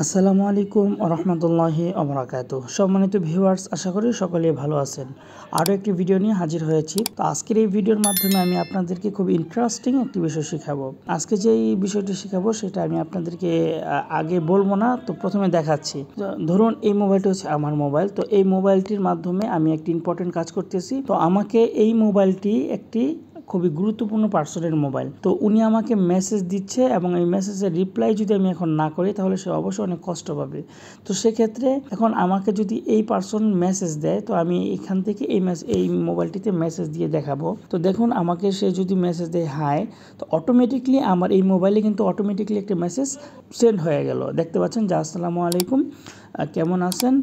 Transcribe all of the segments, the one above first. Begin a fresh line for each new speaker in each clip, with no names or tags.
আসসালামু আলাইকুম রহমতুল্লাহি অবরাকাত সম্মানিত ভিউয়ার্স আশা করি সকলে ভালো আছেন আরও একটি ভিডিও নিয়ে হাজির হয়েছি তো আজকের এই ভিডিওর মাধ্যমে আমি আপনাদেরকে খুব ইন্টারেস্টিং একটি বিষয় শেখাবো আজকে যে বিষয়টি শেখাবো সেটা আমি আপনাদেরকে আগে বলবো না তো প্রথমে দেখাচ্ছি ধরুন এই মোবাইলটি হচ্ছে আমার মোবাইল তো এই মোবাইলটির মাধ্যমে আমি একটি ইম্পর্টেন্ট কাজ করতেছি তো আমাকে এই মোবাইলটি একটি খুবই গুরুত্বপূর্ণ পার্সনের মোবাইল তো উনি আমাকে মেসেজ দিচ্ছে এবং এই মেসেজের রিপ্লাই যদি আমি এখন না করি তাহলে সে অবশ্যই অনেক কষ্ট পাবে তো সেক্ষেত্রে এখন আমাকে যদি এই পার্সন মেসেজ দেয় তো আমি এখান থেকে এই এই মোবাইলটিতে মেসেজ দিয়ে দেখাবো তো দেখুন আমাকে সে যদি মেসেজ দেয় হাই তো অটোমেটিকলি আমার এই মোবাইলে কিন্তু অটোমেটিকলি একটা মেসেজ সেন্ড হয়ে গেল দেখতে পাচ্ছেন যে আসসালামু আলাইকুম কেমন আছেন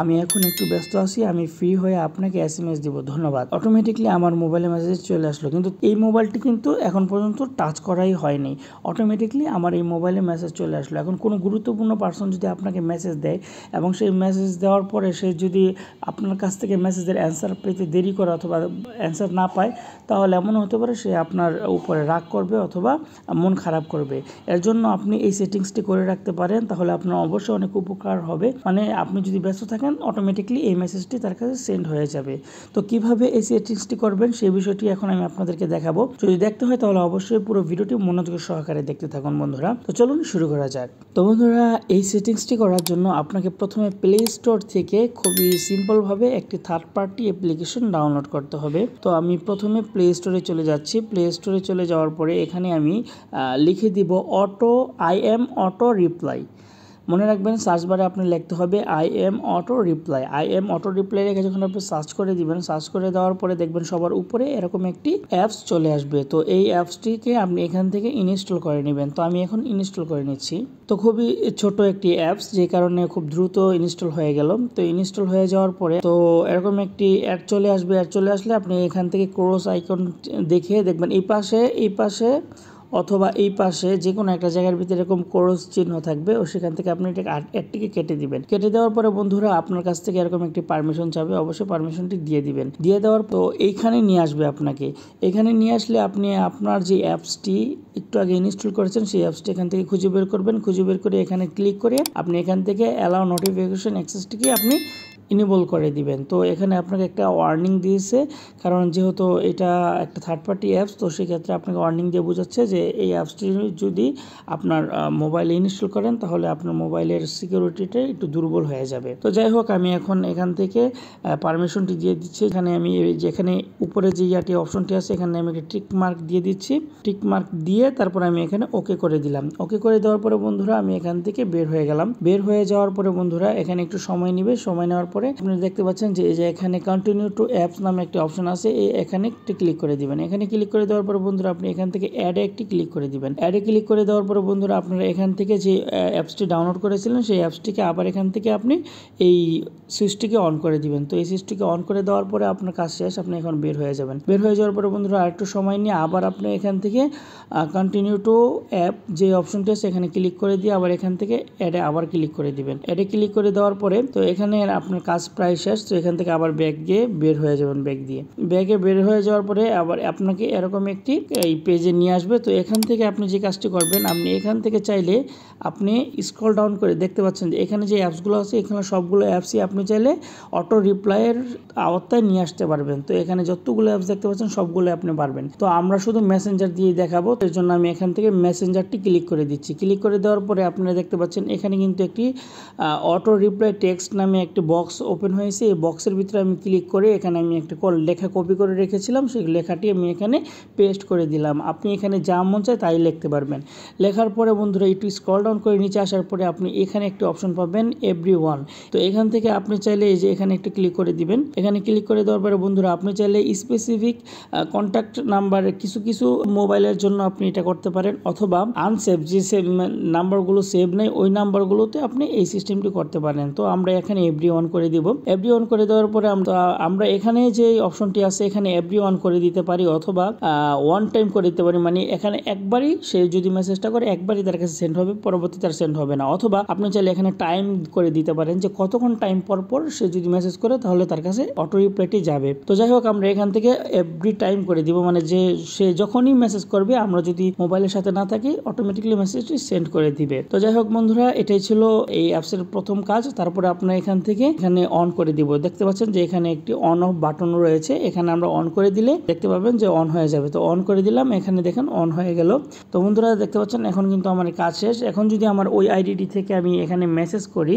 আমি এখন একটু ব্যস্ত আছি আমি ফ্রি হয়ে আপনাকে এস এম এস দিব ধন্যবাদ অটোমেটিকলি আমার মোবাইলে মেসেজ চলে আসলো কিন্তু এই মোবাইলটি কিন্তু এখন পর্যন্ত টাচ করাই হয়নি অটোমেটিকলি আমার এই মোবাইলে মেসেজ চলে আসলো এখন কোনো গুরুত্বপূর্ণ পার্সন যদি আপনাকে মেসেজ দেয় এবং সেই মেসেজ দেওয়ার পরে সে যদি আপনার কাছ থেকে মেসেজের অ্যান্সার পেতে দেরি করে অথবা অ্যান্সার না পায় তাহলে এমন হতে পারে সে আপনার উপরে রাগ করবে অথবা মন খারাপ করবে এর জন্য আপনি এই সেটিংসটি করে রাখতে পারেন তাহলে আপনার অবশ্যই অনেক উপকার হবে মানে আপনি যদি ব্যস্ত থাকেন অটোমেটিকলি এই মেসেজটি তার কাছে সেন্ড হয়ে যাবে তো কিভাবে এই সেটিংসটি করবেন সেই বিষয়টি এখন আমি আপনাদেরকে দেখাবো যদি দেখতে হয় তাহলে অবশ্যই পুরো ভিডিওটি মনোযোগ সহকারে দেখতে থাকুন বন্ধুরা তো চলুন শুরু করা যাক তো বন্ধুরা এই সেটিংসটি করার জন্য আপনাকে প্রথমে প্লে স্টোর থেকে খুবই সিম্পলভাবে একটি থার্ড পার্টি অ্যাপ্লিকেশন ডাউনলোড করতে হবে তো আমি প্রথমে প্লে স্টোরে চলে যাচ্ছি প্লে স্টোরে চলে যাওয়ার পরে এখানে আমি লিখে দিব auto I M auto reply মনে রাখবেন সার্চ বারে আপনি লিখতে হবে I M auto reply I M auto reply রেখে যখন আপনি সার্চ করে দিবেন সার্চ করে দেওয়ার পরে দেখবেন সবার উপরে এরকম একটি অ্যাপস চলে আসবে তো এই অ্যাপসটিকে আপনি এখান থেকে ইনস্টল করে নেবেন তো আমি এখন ইনস্টল করে নিচ্ছি তো খুবই ছোট একটি অ্যাপস যে কারণে খুব দ্রুত ইনস্টল হয়ে গেল তো ইনস্টল হয়ে যাওয়ার পরে তো এরকম একটি অ্যাড চলে আসবে অ্যাড চলে আসলে আপনি এখান থেকে ক্রস আইকন দেখে দেখবেন এই পাশে এই পাশে অথবা এই পাশে যে কোনো একটা জায়গার ভিতরে এরকম ক্রস চিহ্ন থাকবে ও সেখান থেকে আপনি এটা অ্যাডটিকে কেটে দিবেন কেটে দেওয়ার পরে বন্ধুরা আপনার কাছ থেকে এরকম একটি পারমিশন চাবে অবশ্যই পারমিশনটি দিয়ে দিবেন দিয়ে দেওয়ার তো এইখানে নিয়ে আসবে আপনাকে এখানে নিয়ে আসলে আপনি আপনার যে অ্যাপসটি একটু আগে ইনস্টল করেছেন সেই অ্যাপসটি এখান থেকে খুঁজে বের করবেন খুঁজে বের করে এখানে ক্লিক করে আপনি এখান থেকে অ্যালাউ নোটিফিকেশন অ্যাক্সেসটিকে আপনি ইনেবল করে দিবেন তো এখানে আপনাকে একটা ওয়ার্নিং দিয়েছে কারণ যেহেতু এটা একটা থার্ড পার্টি অ্যাপস তো সেক্ষেত্রে আপনাকে ওয়ার্নিং দিয়ে বোঝাচ্ছে যে এই অ্যাপসটি যদি আপনার মোবাইলে ইনস্টল করেন তাহলে আপনার মোবাইলের সিকিউরিটিটা একটু দুর্বল হয়ে যাবে তো যাই হোক আমি এখন এখান থেকে পারমিশনটি দিয়ে দিচ্ছি এখানে আমি যেখানে উপরে যে ইয়াটি অপশনটি আছে এখানে আমি একটা টিক মার্ক দিয়ে দিচ্ছি টিক মার্ক দিয়ে তারপর আমি এখানে ওকে করে দিলাম ওকে করে দেওয়ার পরে বন্ধুরা আমি এখান থেকে বের হয়ে গেলাম বের হয়ে যাওয়ার পরে বন্ধুরা এখানে একটু সময় নিবে সময় নেওয়ার পরে পরে আপনারা দেখতে পাচ্ছেন যে এই যে এখানে কন্টিনিউ টু অ্যাপস নামে একটি অপশন আছে এই এখানে একটি ক্লিক করে দিবেন এখানে ক্লিক করে দেওয়ার পর বন্ধুরা আপনি এখান থেকে অ্যাডে একটি ক্লিক করে দিবেন অ্যাডে ক্লিক করে দেওয়ার পর বন্ধুরা আপনারা এখান থেকে যে অ্যাপসটি ডাউনলোড করেছিলেন সেই অ্যাপসটিকে আবার এখান থেকে আপনি এই সুইচটিকে অন করে দিবেন তো এই সুইচটিকে অন করে দেওয়ার পরে আপনার কাজ শেষ আপনি এখন বের হয়ে যাবেন বের হয়ে যাওয়ার পরে বন্ধুরা আরেকটু সময় নিয়ে আবার আপনি এখান থেকে কন্টিনিউ টু অ্যাপ যে অপশনটি আছে এখানে ক্লিক করে দিয়ে আবার এখান থেকে অ্যাডে আবার ক্লিক করে দিবেন অ্যাডে ক্লিক করে দেওয়ার পরে তো এখানে আপনার কাজ প্রায় শেষ তো এখান থেকে আবার ব্যাগ দিয়ে বের হয়ে যাবেন ব্যাগ দিয়ে ব্যাগে বের হয়ে যাওয়ার পরে আবার আপনাকে এরকম একটি এই পেজে নিয়ে আসবে তো এখান থেকে আপনি যে কাজটি করবেন আপনি এখান থেকে চাইলে আপনি স্ক্রল ডাউন করে দেখতে পাচ্ছেন যে এখানে যে অ্যাপসগুলো আছে এখানে সবগুলো অ্যাপসই আপনি চাইলে অটো রিপ্লাইয়ের আওতায় নিয়ে আসতে পারবেন তো এখানে যতগুলো অ্যাপস দেখতে পাচ্ছেন সবগুলো আপনি পারবেন তো আমরা শুধু মেসেঞ্জার দিয়ে দেখাবো এর জন্য আমি এখান থেকে মেসেঞ্জারটি ক্লিক করে দিচ্ছি ক্লিক করে দেওয়ার পরে আপনারা দেখতে পাচ্ছেন এখানে কিন্তু একটি অটো রিপ্লাই টেক্সট নামে একটি বক্স বক্স ওপেন হয়েছে এই বক্সের ভিতরে আমি ক্লিক করে এখানে আমি একটা কল লেখা কপি করে রেখেছিলাম সেই লেখাটি আমি এখানে পেস্ট করে দিলাম আপনি এখানে যা মন চায় তাই লিখতে পারবেন লেখার পরে বন্ধুরা একটু স্ক্রল ডাউন করে নিচে আসার পরে আপনি এখানে একটি অপশন পাবেন এভরি ওয়ান তো এখান থেকে আপনি চাইলে এই যে এখানে একটা ক্লিক করে দিবেন এখানে ক্লিক করে দেওয়ার পরে বন্ধুরা আপনি চাইলে স্পেসিফিক কন্ট্যাক্ট নাম্বার কিছু কিছু মোবাইলের জন্য আপনি এটা করতে পারেন অথবা আনসেভ যে সেভ নাম্বারগুলো সেভ নেই ওই নাম্বারগুলোতে আপনি এই সিস্টেমটি করতে পারেন তো আমরা এখানে এভরি ওয়ান করে করে দিব এফডি অন করে দেওয়ার পরে আমরা এখানে যে অপশনটি আছে এখানে এফডি অন করে দিতে পারি অথবা ওয়ান টাইম করে দিতে পারি মানে এখানে একবারই সে যদি মেসেজটা করে একবারই তার কাছে সেন্ড হবে পরবর্তী তার সেন্ড হবে না অথবা আপনি চাইলে এখানে টাইম করে দিতে পারেন যে কতক্ষণ টাইম পর পর সে যদি মেসেজ করে তাহলে তার কাছে অটো রিপ্লাইটি যাবে তো যাই হোক আমরা এখান থেকে এভরি টাইম করে দিব মানে যে সে যখনই মেসেজ করবে আমরা যদি মোবাইলের সাথে না থাকি অটোমেটিকলি মেসেজটি সেন্ড করে দিবে তো যাই হোক বন্ধুরা এটাই ছিল এই অ্যাপসের প্রথম কাজ তারপরে আপনার এখান থেকে এখানে এখানে অন করে দিব দেখতে পাচ্ছেন যে এখানে একটি অন অফ বাটন রয়েছে এখানে আমরা অন করে দিলে দেখতে পাবেন যে অন হয়ে যাবে তো অন করে দিলাম এখানে দেখেন অন হয়ে গেল তো বন্ধুরা দেখতে পাচ্ছেন এখন কিন্তু আমার কাজ শেষ এখন যদি আমার ওই আইডিটি থেকে আমি এখানে মেসেজ করি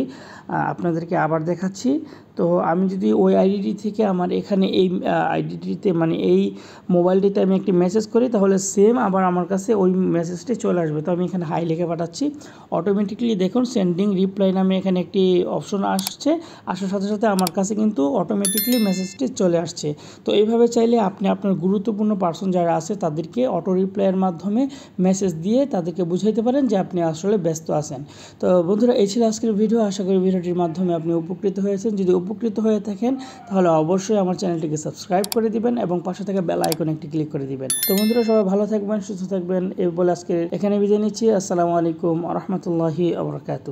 আপনাদেরকে আবার দেখাচ্ছি তো আমি যদি ওই আইডিটি থেকে আমার এখানে এই আইডিটিতে মানে এই মোবাইলটিতে আমি একটি মেসেজ করি তাহলে সেম আবার আমার কাছে ওই মেসেজটি চলে আসবে তো আমি এখানে হাই লিখে পাঠাচ্ছি অটোমেটিকলি দেখুন সেন্ডিং রিপ্লাই নামে এখানে একটি অপশন আসছে আসার সাথে সাথে আমার কাছে কিন্তু অটোমেটিকলি মেসেজটি চলে আসছে তো এইভাবে চাইলে আপনি আপনার গুরুত্বপূর্ণ পার্সন যারা আছে তাদেরকে অটো রিপ্লাইয়ের মাধ্যমে মেসেজ দিয়ে তাদেরকে বুঝাইতে পারেন যে আপনি আসলে ব্যস্ত আছেন তো বন্ধুরা এই ছিল আজকের ভিডিও আশা করি ভিডিওটির মাধ্যমে আপনি উপকৃত হয়েছেন যদি উপকৃত হয়ে থাকেন তাহলে অবশ্যই আমার চ্যানেলটিকে সাবস্ক্রাইব করে দিবেন এবং পাশে থাকা বেল আইকন একটি ক্লিক করে দিবেন তো বন্ধুরা সবাই ভালো থাকবেন সুস্থ থাকবেন এই বলে আজকে এখানে বিদায় নিচ্ছি আসসালামু আলাইকুম রহমতুল্লাহি আবরকাত